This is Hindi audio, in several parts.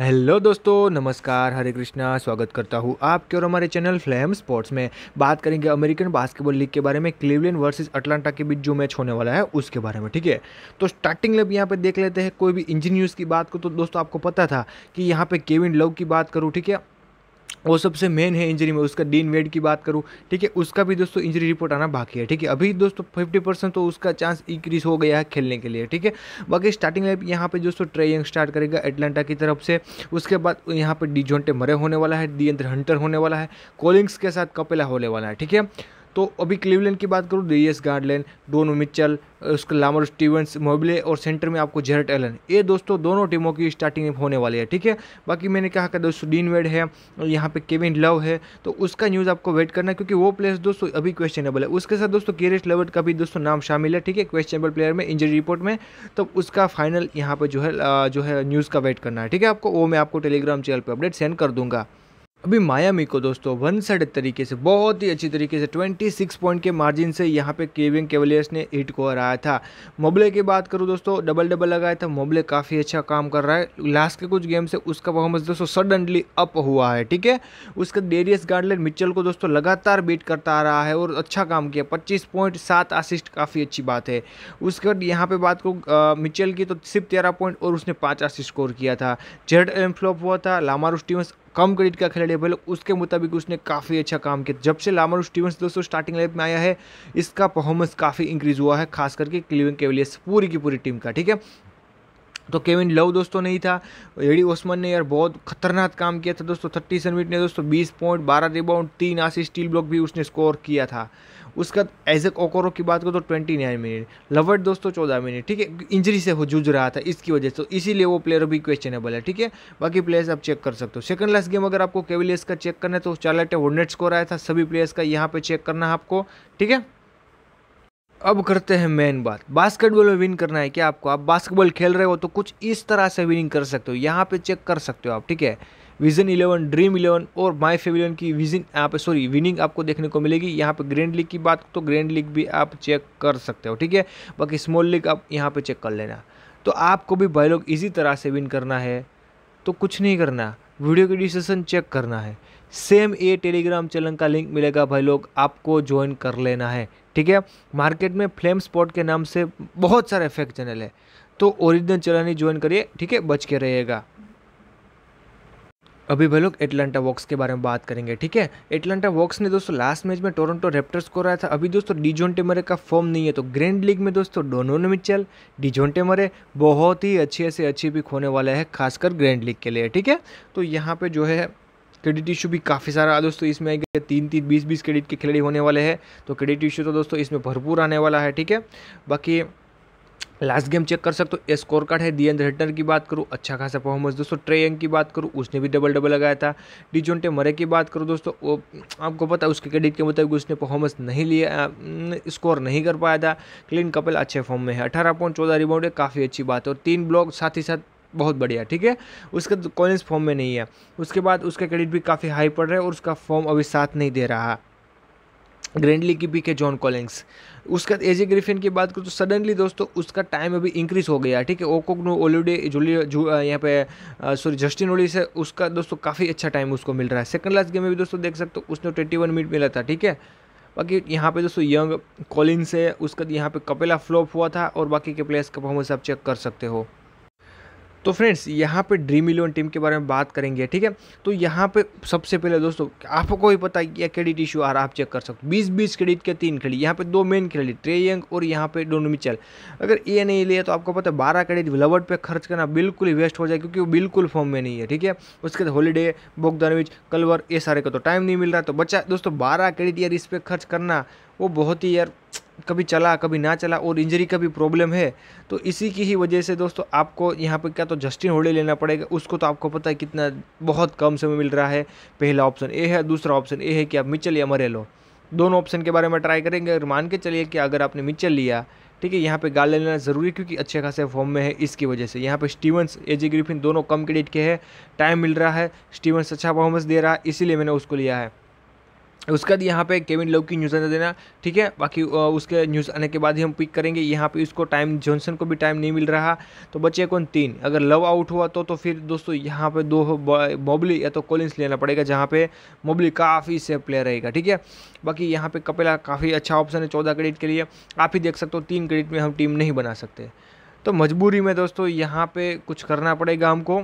हेलो दोस्तों नमस्कार हरे कृष्णा स्वागत करता हूँ आपके और हमारे चैनल फ्लेम स्पोर्ट्स में बात करेंगे अमेरिकन बास्केटबॉल लीग के बारे में क्लीवलैंड वर्सेस अटलांटा के बीच जो मैच होने वाला है उसके बारे में ठीक है तो स्टार्टिंग लब यहाँ पे देख लेते हैं कोई भी इंजीनियर्स की बात को तो दोस्तों आपको पता था कि यहाँ पर केविन लव की बात करूँ ठीक है वो सबसे मेन है इंजरी में उसका डीन वेड की बात करूँ ठीक है उसका भी दोस्तों इंजरी रिपोर्ट आना बाकी है ठीक है अभी दोस्तों फिफ्टी परसेंट तो उसका चांस इंक्रीज हो गया है खेलने के लिए ठीक है बाकी स्टार्टिंग लाइफ यहाँ पे दोस्तों ट्रेयंग स्टार्ट करेगा एटलांटा की तरफ से उसके बाद यहाँ पर डी जोंटे मरे होने वाला है डी हंटर होने वाला है कोलिंग्स के साथ कपेला होने वाला है ठीक है तो अभी क्लीवलैंड की बात करूँ डीएस गार्डलैन डोनो मिचल उसके लामर स्टीवंस मोबले और सेंटर में आपको जेरट एलन ये दोस्तों दोनों टीमों की स्टार्टिंग होने वाली है ठीक है बाकी मैंने कहा कि दोस्तों डीन वेड है और यहाँ पे केविन लव है तो उसका न्यूज़ आपको वेट करना है क्योंकि वो प्लेयर्स दोस्तों अभी क्वेश्चनेबल है उसके साथ दोस्तों केरेट लवर्ट का भी दोस्तों नाम शामिल है ठीक है क्वेश्चनेबल प्लेयर में इंजरी रिपोर्ट में तो उसका फाइनल यहाँ पर जो है जो है न्यूज़ का वेट करना है ठीक है आपको वो मैं आपको टेलीग्राम चैनल पर अपडेट सेंड कर दूँगा अभी मायामी को दोस्तों वन साइड तरीके से बहुत ही अच्छी तरीके से 26 पॉइंट के मार्जिन से यहाँ पे केविंग केवलियर्स ने हिट को हराया था मोबले की बात करूँ दोस्तों डबल डबल लगाया था मोबले काफ़ी अच्छा काम कर रहा है लास्ट के कुछ गेम से उसका परफॉर्मेंस दोस्तों सडनली अप हुआ है ठीक है उसका डेरियस गार्डलर मिचल को दोस्तों लगातार बीट करता आ रहा है और अच्छा काम किया पच्चीस पॉइंट सात असिस्ट काफ़ी अच्छी बात है उसके बाद यहाँ पर बात करूँ मिचल की तो सिर्फ तेरह पॉइंट और उसने पाँच असिस्ट स्कोर किया था जेड एम फ्लॉप हुआ था लामारू स्टीवंस कम क्रेडिट का खिलाड़ी अवेलेबल उसके मुताबिक उसने काफ़ी अच्छा काम किया जब से लामर स्टीवंस दोस्तों स्टार्टिंग लाइफ में आया है इसका परफॉर्मेंस काफ़ी इंक्रीज हुआ है खास करके क्लिविंग केवलियस पूरी की पूरी टीम का ठीक है तो केविन लव दोस्तों नहीं था एडी ओस्मन ने यार बहुत खतरनाक काम किया था दोस्तों थर्टी सनविट ने दोस्तों 20 पॉइंट 12 रिबाउंड तीन आसी स्टील ब्लॉक भी उसने स्कोर किया था उसके बाद एजक ओकोरो की बात करो तो ट्वेंटी नाइन मिनट लवर्ट दोस्तों तो चौदह मिनट ठीक है इंजरी से हो जूझ रहा था इसकी वजह से तो इसीलिए वो प्लेयर अभी क्वेश्चनेबल है ठीक है बाकी प्लेयर्स आप चेक कर सकते हो सेकंड लास्ट गेम अगर आपको केविलियस का चेक करना है तो चार्लेट हॉर्नेट्स स्कोर आया था सभी प्लेयर्स का यहाँ पर चेक करना है आपको ठीक है अब करते हैं मेन बात बास्केटबॉल में विन करना है क्या आपको आप बास्केटबॉल खेल रहे हो तो कुछ इस तरह से विनिंग कर सकते हो यहाँ पे चेक कर सकते हो आप ठीक है विजन इलेवन ड्रीम इलेवन और माई फेवलियन की विजन यहाँ पे सॉरी विनिंग आपको देखने को मिलेगी यहाँ पे ग्रैंड लीग की बात तो ग्रैंड लीग भी आप चेक कर सकते हो ठीक है बाकी स्मॉल लीग आप यहाँ पर चेक कर लेना तो आपको भी भाई लोग इसी तरह से विन करना है तो कुछ नहीं करना वीडियो की डिस्क्रिप्शन चेक करना है सेम ए टेलीग्राम चैनल का लिंक मिलेगा भाई लोग आपको ज्वाइन कर लेना है ठीक है मार्केट में फ्लेम स्पॉट के नाम से बहुत सारे फेक चैनल है तो ओरिजिनल चैनल ही ज्वाइन करिए ठीक है बच के रहिएगा अभी भाई लोग एटलांटा वॉक्स के बारे में बात करेंगे ठीक है एटलांटा वॉक्स ने दोस्तों लास्ट मैच में टोरंटो रेप्टर्स को रहा था अभी दोस्तों डिजोन टेमरे का फॉर्म नहीं है तो ग्रैंड लीग में दोस्तों डोनोन मिचल डिजोन टेमरे बहुत ही अच्छे से अच्छी पिक होने वाले हैं खासकर ग्रैंड लीग के लिए ठीक है तो यहाँ पर जो है क्रेडिट इशू भी काफ़ी सारा दोस्तों इसमें आएगा तीन तीन बीस बीस क्रेडिट के खिलाड़ी होने वाले हैं तो क्रेडिट इशू तो दोस्तों इसमें भरपूर आने वाला है ठीक है बाकी लास्ट गेम चेक कर सकते हो स्कोर कार्ड है एन हेटर की बात करूँ अच्छा खासा परफॉर्मेंस दोस्तों ट्रेयंग की बात करूँ उसने भी डबल डबल लगाया था डी जोटे मरे की बात करूँ दोस्तों वो आपको पता है उसके क्रेडिट के मुताबिक उसने परफॉर्मेंस नहीं लिया स्कोर नहीं कर पाया था क्लीन कपल अच्छे फॉर्म में है अठारह पॉइंट चौदह रिबाउंड है काफ़ी अच्छी बात है और तीन ब्लॉक साथ ही साथ बहुत बढ़िया ठीक है उसका कॉलेज तो फॉर्म में नहीं है उसके बाद उसका क्रेडिट भी काफ़ी हाई पड़ रहा है और उसका फॉर्म अभी साथ नहीं दे रहा ग्रैंडली की पिक है जॉन कॉलिंग्स उसका एजी ग्रिफिन की बात करूँ तो सडनली दोस्तों उसका टाइम अभी इंक्रीज़ हो गया ठीक है ओकोकनो ओलिडे जुली जू यहाँ पे सॉरी जस्टिन ओली से उसका दोस्तों काफ़ी अच्छा टाइम उसको मिल रहा है सेकंड लास्ट गेम में भी दोस्तों देख सकते हो उसने ट्वेंटी वन मिनट मिला था ठीक है बाकी यहाँ पे दोस्तों यंग कॉलिंग्स है उसका यहाँ पे कपेला फ्लॉप हुआ था और बाकी के प्लेयर्स का परफॉर्मेंस आप चेक कर सकते हो तो फ्रेंड्स यहाँ पे ड्रीम इलेवन टीम के बारे में बात करेंगे ठीक है तो यहाँ पे सबसे पहले दोस्तों आपको ही पता है क्रेडिट इशू आ रहा आप चेक कर सकते बीस बीस क्रेडिट के तीन क्रेडिट यहाँ पे दो मेन खिलाड़ी ट्रेयंग और यहाँ पे मिचल अगर ये नहीं लिया तो आपको पता है बारह क्रेडिट लवर्ड पर खर्च करना बिल्कुल ही वेस्ट हो जाए क्योंकि वो बिल्कुल फॉर्म में नहीं है ठीक है उसके बाद हॉलीडे बोगदानविच कलवर ये सारे का तो टाइम नहीं मिल रहा तो बच्चा दोस्तों बारह क्रेडिट यार इस पर खर्च करना वो बहुत ही यार कभी चला कभी ना चला और इंजरी का भी प्रॉब्लम है तो इसी की ही वजह से दोस्तों आपको यहाँ पर क्या तो जस्टिन होडे लेना पड़ेगा उसको तो आपको पता है कितना बहुत कम समय मिल रहा है पहला ऑप्शन ए है दूसरा ऑप्शन ए है कि आप मिचल या मरे लो दोनों ऑप्शन के बारे में ट्राई करेंगे और मान के चलिए कि अगर आपने मिचल लिया ठीक है यहाँ पे गाल लेना ज़रूरी क्योंकि अच्छे खासे फॉर्म में है इसकी वजह से यहाँ पे स्टीवंस एजी ग्रिफिन दोनों कम क्रेडिट के हैं टाइम मिल रहा है स्टीवंस अच्छा परफॉर्मेंस दे रहा है इसीलिए मैंने उसको लिया है उसके बाद यहाँ पे केविन लव की न्यूज़ आने देना ठीक है बाकी उसके न्यूज़ आने के बाद ही हम पिक करेंगे यहाँ पे इसको टाइम जॉनसन को भी टाइम नहीं मिल रहा तो बचे कौन तीन अगर लव आउट हुआ तो तो फिर दोस्तों यहाँ पे दो मोबली या तो कोलिंस लेना पड़ेगा जहाँ पे मोबली काफ़ी सेफ प्लेयर रहेगा ठीक है बाकी यहाँ पर कपिला काफ़ी अच्छा ऑप्शन है चौदह क्रेडिट के लिए आप ही देख सकते हो तीन क्रेडिट में हम टीम नहीं बना सकते तो मजबूरी में दोस्तों यहाँ पर कुछ करना पड़ेगा हमको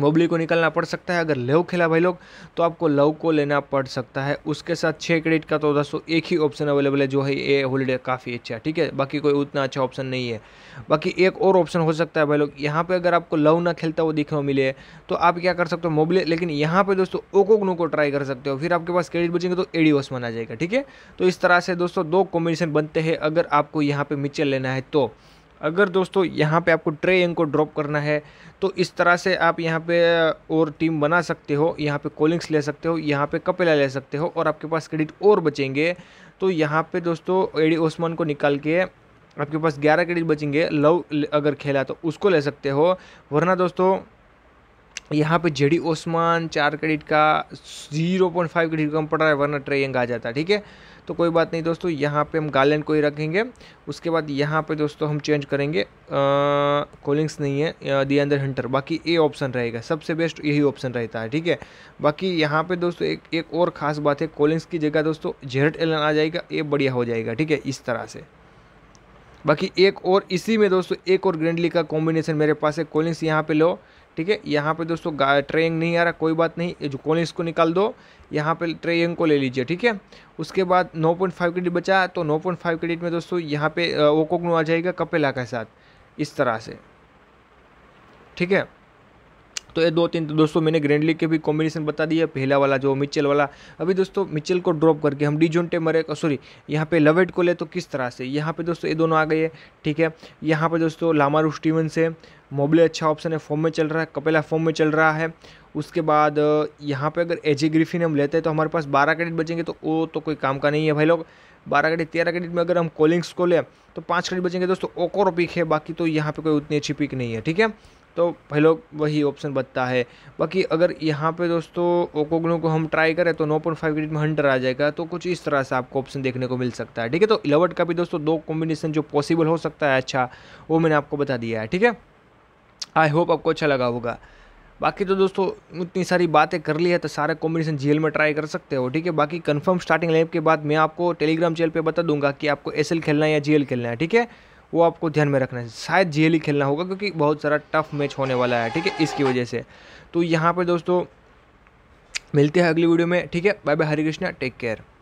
मोबली को निकलना पड़ सकता है अगर लव खेला भाई लोग तो आपको लव को लेना पड़ सकता है उसके साथ छः क्रेडिट का तो दोस्तों एक ही ऑप्शन अवेलेबल है जो है ए होलीडे काफ़ी अच्छा है ठीक है बाकी कोई उतना अच्छा ऑप्शन नहीं है बाकी एक और ऑप्शन हो सकता है भाई लोग यहाँ पे अगर आपको लव ना खेलता हुआ दिखने मिले तो आप क्या कर सकते हो मोबली लेकिन यहाँ पर दोस्तों ओकोगनो को ट्राई कर सकते हो फिर आपके पास क्रेडिट बचेंगे तो एडी ओसमन आ जाएगा ठीक है तो इस तरह से दोस्तों दो कॉम्बिनेशन बनते हैं अगर आपको यहाँ पर मिचल लेना है तो अगर दोस्तों यहाँ पे आपको ट्रे यंग को ड्रॉप करना है तो इस तरह से आप यहाँ पे और टीम बना सकते हो यहाँ पे कोलिंग्स ले सकते हो यहाँ पे कपेला ले सकते हो और आपके पास क्रेडिट और बचेंगे तो यहाँ पे दोस्तों एडी ओस्मान को निकाल के आपके पास ग्यारह क्रेडिट बचेंगे लव अगर खेला तो उसको ले सकते हो वरना दोस्तों यहाँ पे जेडी ओस्मान चार क्रेडिट का जीरो पॉइंट फाइव क्रेडिट कम पड़ रहा है वरना ट्रेयंग आ जाता है ठीक है तो कोई बात नहीं दोस्तों यहाँ पे हम गार्लैंड को ही रखेंगे उसके बाद यहाँ पे दोस्तों हम चेंज करेंगे कोलिंग्स नहीं है दी अंदर हंटर बाकी ए ऑप्शन रहेगा सबसे बेस्ट यही ऑप्शन रहता है ठीक है बाकी यहाँ पे दोस्तों एक एक और ख़ास बात है कोलिंग्स की जगह दोस्तों जेरट एलन आ जाएगा ये बढ़िया हो जाएगा ठीक है इस तरह से बाकी एक और इसी में दोस्तों एक और ग्रैंडली का कॉम्बिनेशन मेरे पास है कोलिंग्स यहाँ पर लो ठीक है यहाँ पे दोस्तों ट्रेंग नहीं आ रहा कोई बात नहीं जो कोलिंग्स को निकाल दो यहाँ पे ट्रेंग को ले लीजिए ठीक है उसके बाद 9.5 क्रेडिट बचा तो 9.5 क्रेडिट में दोस्तों यहाँ पे ओकोगनो आ जाएगा कपेला के साथ इस तरह से ठीक है तो ये दो तीन तो दोस्तों मैंने ग्रैंडली के भी कॉम्बिनेशन बता दिया पहला वाला जो मिचेल वाला अभी दोस्तों मिचेल को ड्रॉप करके हम डी जोनटे मरे सॉरी यहाँ पे लवेट को ले तो किस तरह से यहाँ पे दोस्तों ये दोनों आ गए ठीक है यहाँ पे दोस्तों लामारू स्टीवन से मोबले अच्छा ऑप्शन है फॉर्म में चल रहा है कपेला फॉर्म में चल रहा है उसके बाद यहाँ पे अगर एजे ग्रिफिन हम लेते हैं तो हमारे पास बारह क्रेडिट बचेंगे तो वो तो कोई काम का नहीं है भाई लोग बारह क्रेडिट तेरह क्रेडिट में अगर हम कॉलिंग्स को लें तो पाँच क्रेडिट बचेंगे दोस्तों ओकोर पिक है बाकी तो यहाँ पे कोई उतनी अच्छी पिक नहीं है ठीक है तो पहले वही ऑप्शन बचता है बाकी अगर यहाँ पे दोस्तों ग्लो को हम ट्राई करें तो पॉइंट फाइव क्रेडिट में हंडर आ जाएगा तो कुछ इस तरह से आपको ऑप्शन देखने को मिल सकता है ठीक है तो इलेवट का भी दोस्तों दो कॉम्बिनेशन जो पॉसिबल हो सकता है अच्छा वो मैंने आपको बता दिया है ठीक है आई होप आपको अच्छा लगा होगा बाकी तो दोस्तों इतनी सारी बातें कर ली है तो सारे कॉम्बिनेशन जेल में ट्राई कर सकते हो ठीक है बाकी कंफर्म स्टार्टिंग लेव के बाद मैं आपको टेलीग्राम चैनल पे बता दूंगा कि आपको एस खेलना है या जीएल खेलना है ठीक है वो आपको ध्यान में रखना है शायद जीएल ही खेलना होगा क्योंकि बहुत सारा टफ मैच होने वाला है ठीक है इसकी वजह से तो यहाँ पर दोस्तों मिलते हैं अगली वीडियो में ठीक है bye bye Hare Krishna take care